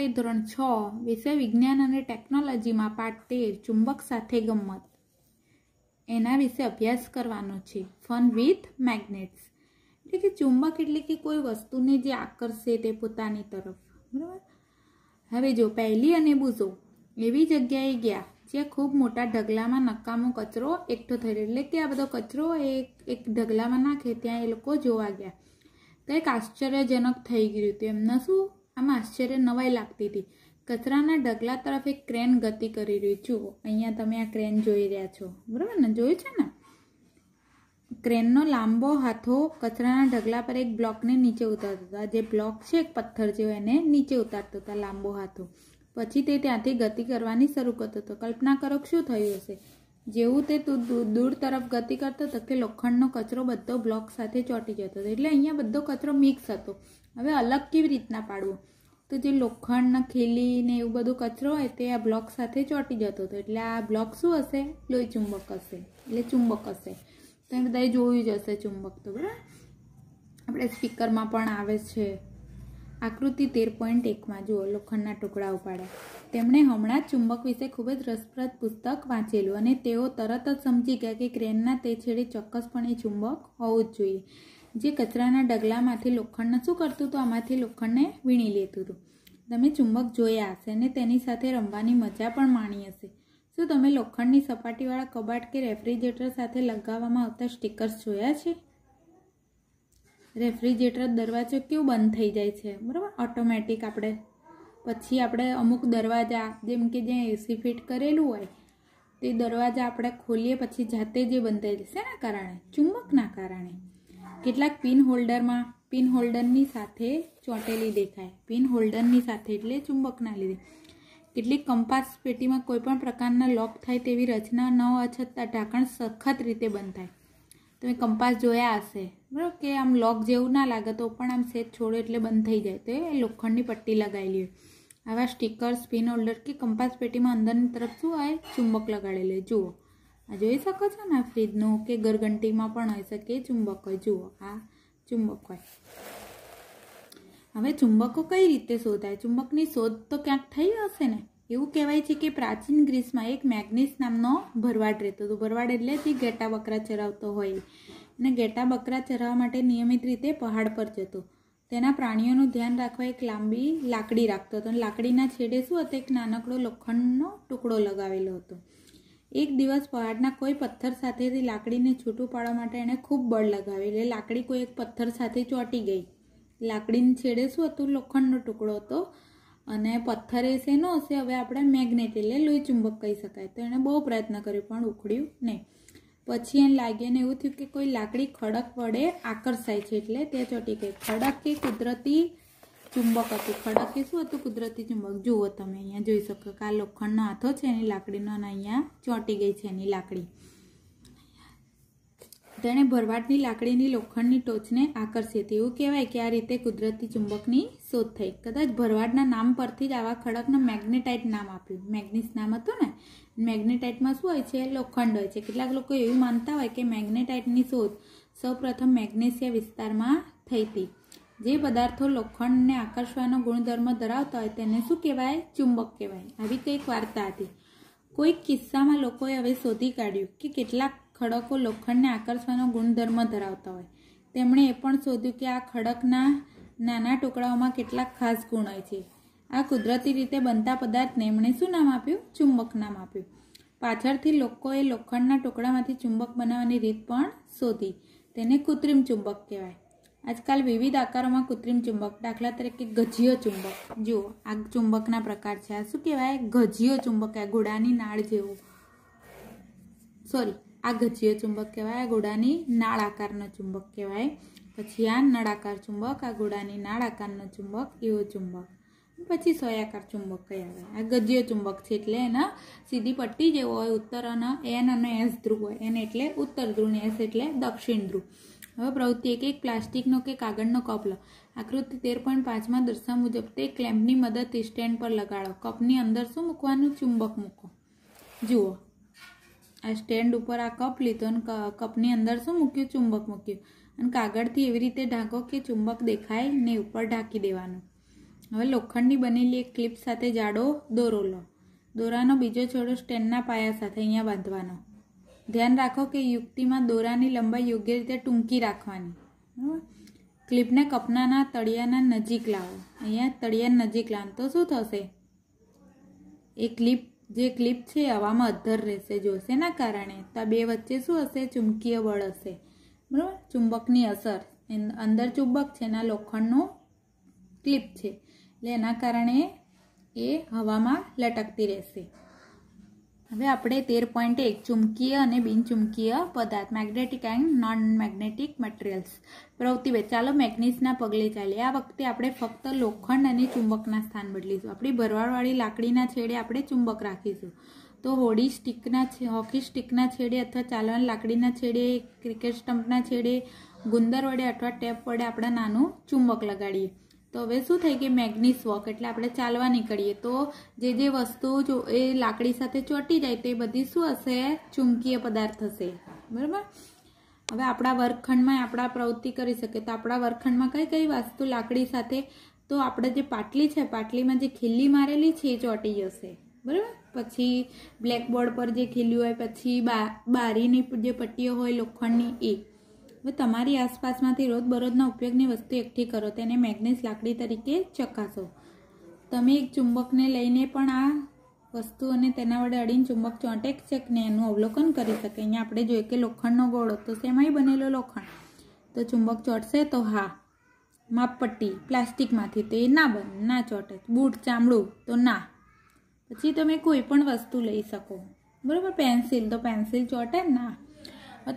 આપણે ધોરણ છ વિષય વિજ્ઞાન અને ટેકનોલોજીમાં પાઠ તેર ચુંબક સાથે ગમત એના વિશે અભ્યાસ કરવાનો છે ફન વિથ મેગ્નેટ્સ એટલે કે ચુંબક એટલે કે કોઈ વસ્તુને જે આકર્ષે તે પોતાની તરફ બરાબર હવે જો પહેલી અને બુઝો એવી જગ્યાએ ગયા જ્યાં ખૂબ મોટા ઢગલામાં નકામો કચરો એકઠો થયેલો એટલે કે આ બધો કચરો એક એક ઢગલામાં નાખે ત્યાં એ લોકો જોવા ગયા તો એક આશ્ચર્યજનક થઈ ગયું હતું એમના શું આમાં આશ્ચર્ય નવાઈ લાગતી હતી કચરાના ઢગલા તરફ એક ક્રેન ગતિ કરી રહી જુઓ અહીંયા તમે આ ક્રેન જોઈ રહ્યા છો બરાબર ને જોયું છે ને ક્રેનનો લાંબો હાથો કચરાના ઢગલા પર એક બ્લોકને નીચે ઉતારતો હતા જે બ્લોક છે એક પથ્થર જેવો એને નીચે ઉતારતો હતા લાંબો હાથો પછી તે ત્યાંથી ગતિ કરવાની શરૂ કરતો હતો કલ્પના કરો શું થયું હશે જેવું તે દૂર તરફ ગતિ કરતો હતો કે લોખંડનો કચરો બધો બ્લોક સાથે ચોંટી જતો હતો એટલે અહીંયા બધો કચરો મિક્સ હતો હવે અલગ કેવી રીતના પાડવું તો જે લોખંડના ખીલી ને એવું બધું કચરો હોય તે આ બ્લોક સાથે ચોંટી જતો હતો એટલે આ બ્લોક શું હશે લોહી ચુંબક હશે એટલે ચુંબક હશે તમે બધાએ જોયું જ હશે ચુંબક તો બરાબર આપણે સ્પીકરમાં પણ આવે છે આકૃતિ તેર પોઈન્ટ એકમાં જુઓ લોખંડના ટુકડા ઉપાડ્યા તેમણે હમણાં ચુંબક વિશે ખૂબ જ રસપ્રદ પુસ્તક વાંચેલું અને તેઓ તરત જ સમજી ગયા કે ક્રેનના તે છેડે ચોક્કસપણે ચુંબક હોવું જ જોઈએ જે કચરાના ડગલામાંથી લોખંડને શું કરતું હતું આમાંથી લોખંડને વીણી લેતું હતું તમે ચુંબક જોયા હશે અને તેની સાથે રમવાની મજા પણ માણી હશે શું તમે લોખંડની સપાટીવાળા કબાટ કે રેફ્રિજરેટર સાથે લગાવવામાં આવતા સ્ટીકર્સ જોયા છે રેફ્રિજરેટર દરવાજો કેવો બંધ થઈ જાય છે બરાબર ઓટોમેટિક આપણે પછી આપણે અમુક દરવાજા જેમ કે જે એસી ફિટ કરેલું હોય તે દરવાજા આપણે ખોલીએ પછી જાતે જે બંધ થઈ જશે ને કારણે ચુંબકના કારણે કેટલાક પિન હોલ્ડરમાં પિન હોલ્ડરની સાથે ચોંટેલી દેખાય પિન હોલ્ડરની સાથે એટલે ચુંબકના લીધે કેટલીક કંપાસ પેટીમાં કોઈપણ પ્રકારના લોક થાય તેવી રચના ન અછતતા ઢાંકણ સખત રીતે બંધ થાય તમે કંપાસ જોયા હશે બરાબર કે આમ લોક જેવું ના લાગે તો પણ આમ સેજ છોડો એટલે બંધ થઈ જાય તો એ લોખંડની પટ્ટી લગાવેલી હોય આવા સ્ટીકર્સ પિન હોલ્ડર કે કંપાસ પેટીમાં અંદરની તરફ શું હોય ચુંબક લગાડેલું જુઓ આ જોઈ શકો છો ને ફ્રીજનું કે ગરગંટીમાં પણ હોઈ શકે ચુંબક હોય જુઓ આ ચુંબક હોય હવે ચુંબકો કઈ રીતે શોધાય ચુંબકની શોધ તો ક્યાંક થઈ હશે ને એવું કહેવાય છે કે પ્રાચીન ગ્રીસમાં એક મેગ્નિસ નામનો ભરવાડ રહેતો હતો ભરવાડ એટલે જે ઘેટા બકરા ચરાવતો હોય અને ઘેટા બકરા ચરાવવા માટે નિયમિત રીતે પહાડ પર જતો તેના પ્રાણીઓનું ધ્યાન રાખવા એક લાંબી લાકડી રાખતો હતો અને લાકડીના છેડે શું હતો એક નાનકડો લોખંડનો ટુકડો લગાવેલો હતો એક દિવસ પહાડના કોઈ પથ્થર સાથેથી લાકડીને છૂટું પાડવા માટે એણે ખૂબ બળ લગાવ્યું એટલે લાકડી કોઈ એક પથ્થર સાથે ચોંટી ગઈ લાકડીની છેડે શું હતું લોખંડનો ટુકડો હતો અને પથ્થર એ શેનો હશે હવે આપણે મેગ્નેટ એટલે લોહી ચુંબક કહી શકાય તો એણે બહુ પ્રયત્ન કર્યો પણ ઉખડ્યું નહીં પછી એને લાગે ને એવું થયું કે કોઈ લાકડી ખડક વડે આકર્ષાય છે એટલે તે ચોંટી ગઈ ખડક કે કુદરતી ચુંબક હતું ખડક શું હતું કુદરતી ચુંબક જુઓ તમે અહીંયા જોઈ શકો કે આ લોખંડનો હાથો છે એની લાકડીનો અને અહીંયા ચોંટી ગઈ છે એની લાકડી તેણે ભરવાટની લાકડીની લોખંડની ટોચને આકર્ષી હતી એવું કહેવાય કે આ રીતે કુદરતી ચુંબકની શોધ થઈ કદાચ ભરવાડના નામ પરથી જ આવા ખડકને મેગ્નેટાઇટ નામ આપ્યું મેગ્નિસ નામ હતું ને મેગ્નેટાઇટમાં શું હોય છે લોખંડ હોય છે કેટલાક લોકો એવું માનતા હોય કે મેગ્નેટાઇટની શોધ સૌપ્રથમ મેગ્નેશિયા વિસ્તારમાં થઈ હતી જે પદાર્થો લોખંડને આકર્ષવાનો ગુણધર્મ ધરાવતા હોય તેને શું કહેવાય ચુંબક કહેવાય આવી કંઈક વાર્તા હતી કોઈક કિસ્સામાં લોકોએ હવે શોધી કાઢ્યું કે કેટલાક ખડકો લોખંડને આકર્ષવાનો ગુણધર્મ ધરાવતા હોય તેમણે એ પણ શોધ્યું કે આ ખડકના નાના ટુકડાઓમાં કેટલાક ખાસ ગુણ હોય છે આ કુદરતી રીતે બનતા પદાર્થને એમણે શું નામ આપ્યું ચુંબક નામ આપ્યું પાછળથી લોકોએ લોખંડના ટુકડામાંથી ચુંબક બનાવવાની રીત પણ શોધી તેને કૃત્રિમ ચુંબક કહેવાય આજકાલ વિવિધ આકારોમાં કૃત્રિમ ચુંબક દાખલા તરીકે ગજીયો ચુંબક જુઓ આ ચુંબકના પ્રકાર છે આ શું કહેવાય ગજીયો ચુંબક આ ઘોડાની નાળ જેવું સોરી આ ગજીયો ચુંબક કહેવાય ઘોડાની નાળ આકારનો ચુંબક કહેવાય પછી આ નળાકાર ચુંબક આ ઘોડાની નાળ આકારનો ચુંબક એવો ચુંબક પછી સોયાકાર ચુંબક કહેવાય આ ગજીયો ચુંબક છે એટલે એના સીધી પટ્ટી જેવો હોય ઉત્તર અને એન અને એસ ધ્રુવ હોય એન એટલે ઉત્તર ધ્રુવ ને એસ એટલે દક્ષિણ ધ્રુવ હવે પ્રવૃત્તિ એક એક પ્લાસ્ટિકનો કે કાગળનો કપ લો આકૃતિ તેર પોઈન્ટ પાંચમાં દર્શા મુજબ તે ક્લેમ્પની મદદથી સ્ટેન્ડ પર લગાડો કપની અંદર શું મૂકવાનું ચુંબક મૂકો જુઓ આ સ્ટેન્ડ ઉપર આ કપ લીધો અને કપની અંદર શું મૂક્યું ચુંબક મૂક્યું અને કાગળથી એવી રીતે ઢાંકો કે ચુંબક દેખાય ને ઉપર ઢાંકી દેવાનું હવે લોખંડની બનેલી એક ક્લિપ સાથે જાડો દોરો લો દોરાનો બીજો છોડો સ્ટેન્ડના પાયા સાથે અહીંયા બાંધવાનો ધ્યાન રાખો કે યુક્તિમાં દોરાની લંબાઈ યોગ્ય રીતે ટૂંકી રાખવાની બરાબર ક્લિપને કપનાના તળિયાના નજીક લાવો અહીંયા તળિયા નજીક લાવો તો શું થશે એ ક્લિપ જે ક્લિપ છે હવામાં અધ્ધર રહેશે જો શેના કારણે તો બે વચ્ચે શું હશે ચુંબકીય બળ હશે બરાબર ચુંબકની અસર અંદર ચુંબક છે એના લોખંડનું ક્લિપ છે એટલે એના કારણે એ હવામાં લટકતી રહેશે હવે આપણે તેર પોઈન્ટ એક ચુંબકીય અને બિનચુંબકીય પદાર્થ magnetic and non magnetic materials પ્રવૃત્તિ બે ચાલો મેગ્નિસના પગલે ચાલીએ આ વખતે આપણે ફક્ત લોખંડ અને ચુંબકના સ્થાન બદલીશું આપણી ભરવાડવાળી લાકડીના છેડે આપણે ચુંબક રાખીશું તો હોડી સ્ટીકના હોકી સ્ટીકના છેડે અથવા ચાલવાની લાકડીના છેડે ક્રિકેટ સ્ટમ્પના છેડે ગુંદર વડે અથવા ટેપ વડે આપણે નાનું ચુંબક લગાડીએ તો હવે શું થાય કે મેગ્નિસ વોક એટલે આપણે ચાલવા નીકળીએ તો જે જે વસ્તુ જો એ લાકડી સાથે ચોટી જાય તો એ બધી શું હશે ચુંબકીય પદાર્થ હશે બરાબર હવે આપણા વર્ગખંડમાં આપણા પ્રવૃત્તિ કરી શકીએ તો આપણા વર્ગખંડમાં કઈ કઈ વસ્તુ લાકડી સાથે તો આપણે જે પાટલી છે પાટલીમાં જે ખીલી મારેલી છે એ ચોટી જશે બરાબર પછી બ્લેકબોર્ડ પર જે ખીલ્યું હોય પછી બારીની જે પટ્ટીઓ હોય લોખંડની એ હવે તમારી આસપાસમાંથી રોજબરોજના ઉપયોગની વસ્તુ એકઠી કરો તેને મેગ્નેસ લાકડી તરીકે ચકાસો તમે એક ચુંબકને લઈને પણ આ વસ્તુ અને તેના વડે અડીને ચુંબક ચોંટે છે ને એનું અવલોકન કરી શકે અહીંયા આપણે જોઈએ કે લોખંડનો ગોળો તો શેમાંય બનેલો લોખંડ તો ચુંબક ચોંટશે તો હા માપપટ્ટી પ્લાસ્ટિકમાંથી તો એ ના બને ના ચોંટે બૂટ ચામડું તો ના પછી તમે કોઈ પણ વસ્તુ લઈ શકો બરાબર પેન્સિલ તો પેન્સિલ ચોંટે ના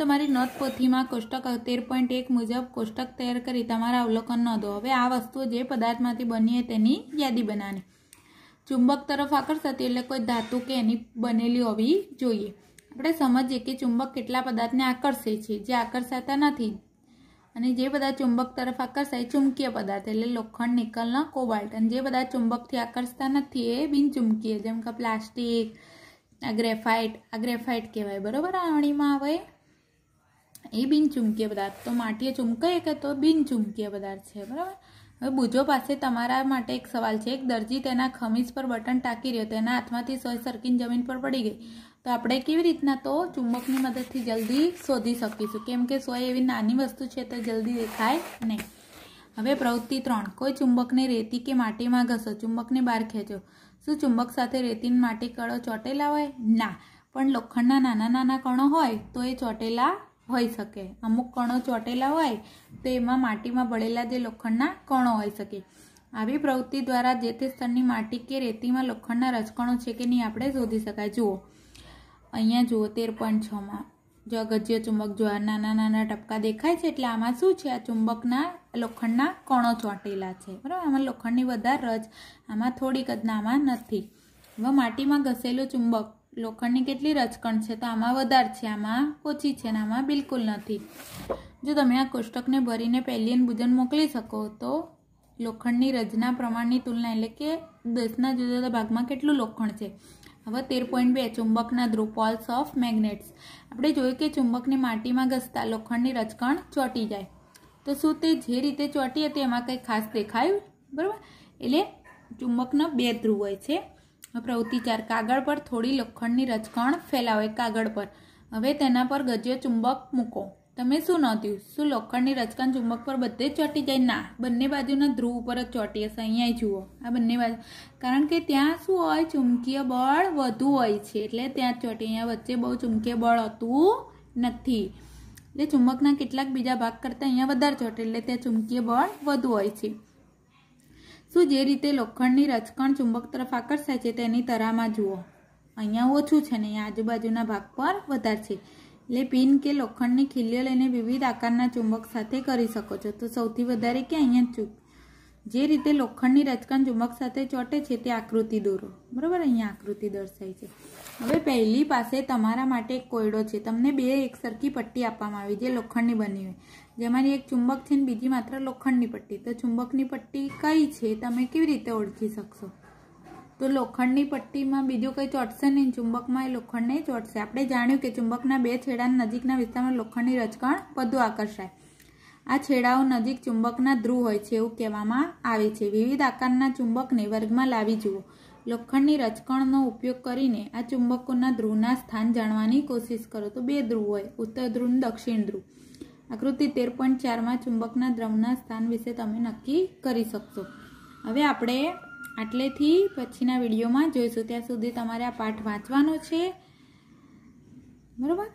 તમારી નોંધપોથીમાં કોષ્ટક તેર પોઈન્ટ એક મુજબ કોષ્ટક તૈયાર કરી તમારા અવલોકન નોંધો હવે આ વસ્તુઓ જે પદાર્થમાંથી બની તેની યાદી બનાવવાની ચુંબક તરફ આકર્ષતી એટલે કોઈ ધાતુ કે એની બનેલી હોવી જોઈએ આપણે સમજીએ કે ચુંબક કેટલા પદાર્થને આકર્ષે છે જે આકર્ષાતા નથી અને જે બધા ચુંબક તરફ આકર્ષાય ચુંબકીય પદાર્થ એટલે લોખંડ નિકલના કોબાલ્ટ અને જે બધા ચુંબકથી આકર્ષતા નથી એ બિનચુંબકીય જેમ કે પ્લાસ્ટિક આ ગ્રેફાઇટ આ ગ્રેફાઇટ કહેવાય બરાબર આ અણીમાં હવે એ બિનચુંબકીય પદાર્થ તો માટીએ એ કે તો બિનચુંબકીય પદાર્થ છે બરાબર હવે બુજો પાસે તમારા માટે એક સવાલ છે એક દરજી તેના ખમીજ પર બટન ટાંકી રહ્યો તેના હાથમાંથી સોય સરકીને જમીન પર પડી ગઈ તો આપણે કેવી રીતના તો ચુંબકની મદદથી જલ્દી શોધી શકીશું કેમ કે સોય એવી નાની વસ્તુ છે તો જલ્દી દેખાય નહીં હવે પ્રવૃત્તિ ત્રણ કોઈ ચુંબકને રેતી કે માટીમાં ઘસો ચુંબકને બહાર ખેંચો શું ચુંબક સાથે રેતીને માટી કળો ચોટેલા હોય ના પણ લોખંડના નાના નાના કણો હોય તો એ ચોટેલા હોઈ શકે અમુક કણો ચોટેલા હોય તો એમાં માટીમાં ભળેલા જે લોખંડના કણો હોઈ શકે આવી પ્રવૃત્તિ દ્વારા જે તે સ્તરની માટી કે રેતીમાં લોખંડના રજકણો છે કે નહીં આપણે શોધી શકાય જુઓ અહીંયા જુઓ તેર પોઈન્ટ છમાં જો ગજ્ય ચુંબક જો નાના નાના ટપકા દેખાય છે એટલે આમાં શું છે આ ચુંબકના લોખંડના કણો ચોંટેલા છે બરાબર આમાં લોખંડની વધારે રજ આમાં થોડીક જ આમાં નથી હવે માટીમાં ઘસેલું ચુંબક લોખંડની કેટલી રચકણ છે તો આમાં વધારે છે આમાં ઓછી છે ને આમાં બિલકુલ નથી જો તમે આ કોષ્ટકને ભરીને પહેલીન બુજન મોકલી શકો તો લોખંડની રચના પ્રમાણની તુલના એટલે કે દસના જુદા જુદા ભાગમાં કેટલું લોખંડ છે હવે તેર પોઈન્ટ બે ચુંબકના ધ્રુવ પોલ્સ ઓફ મેગ્નેટ્સ આપણે જોયું કે ચુંબકની માટીમાં ઘસતા લોખંડની રચકણ ચોંટી જાય તો શું તે જે રીતે ચોંટી હતી એમાં કંઈ ખાસ દેખાયું બરાબર એટલે ચુંબકનો બે ધ્રુવ હોય છે પ્રવૃત્તિ ચાર કાગળ પર થોડી લોખંડની રચકણ ફેલાવે કાગળ પર હવે તેના પર ગજ્યો ચુંબક મૂકો તમે શું નોંધ્યું શું લોખંડની રચકણ ચુંબક પર બધે જ ચોટી જાય ના બંને બાજુના ધ્રુવ ઉપર જ ચોંટી હશે અહીંયા જુઓ આ બંને બાજુ કારણ કે ત્યાં શું હોય ચુંબકીય બળ વધુ હોય છે એટલે ત્યાં જ ચોંટી અહીંયા વચ્ચે બહુ ચુંબકીય બળ હોતું નથી એટલે ચુંબકના કેટલાક બીજા ભાગ કરતાં અહીંયા વધારે ચોંટે એટલે ત્યાં ચુંબકીય બળ વધુ હોય છે શું જે રીતે લોખંડની રચકણ ચુંબક તરફ આકર્ષાય છે તેની તરામાં જુઓ અહીંયા ઓછું છે ને અહીંયા આજુબાજુના ભાગ પર વધારે છે એટલે પિન કે લોખંડની ખીલ્યો લઈને વિવિધ આકારના ચુંબક સાથે કરી શકો છો તો સૌથી વધારે કે અહીંયા ચૂક જે રીતે લોખંડની રચકણ ચુંબક સાથે ચોટે છે તે આકૃતિ દોરો બરાબર અહીંયા આકૃતિ દર્શાય છે હવે પહેલી પાસે તમારા માટે એક કોયડો છે તમને બે એકસરખી પટ્ટી આપવામાં આવી જે લોખંડની બની હોય જેમાંની એક ચુંબક છે ને બીજી માત્ર લોખંડની પટ્ટી તો ચુંબકની પટ્ટી કઈ છે તમે કેવી રીતે ઓળખી શકશો તો લોખંડની પટ્ટીમાં બીજું કંઈ ચોટશે નહીં ચુંબકમાં એ લોખંડને ચોટશે આપણે જાણ્યું કે ચુંબકના બે છેડાના નજીકના વિસ્તારમાં લોખંડની રચકણ વધુ આકર્ષાય આ છેડાઓ નજીક ચુંબકના ધ્રુવ હોય છે એવું કહેવામાં આવે છે વિવિધ આકારના ચુંબકને વર્ગમાં લાવી જુઓ લોખંડની રચકણનો ઉપયોગ કરીને આ ચુંબકોના ધ્રુવના સ્થાન જાણવાની કોશિશ કરો તો બે ધ્રુવ હોય ઉત્તર ધ્રુવ દક્ષિણ ધ્રુવ આકૃતિ તેર પોઈન્ટ ચારમાં ચુંબકના દ્રવના સ્થાન વિશે તમે નક્કી કરી શકશો હવે આપણે આટલેથી પછીના વિડીયોમાં જોઈશું ત્યાં સુધી તમારે આ પાઠ વાંચવાનો છે બરાબર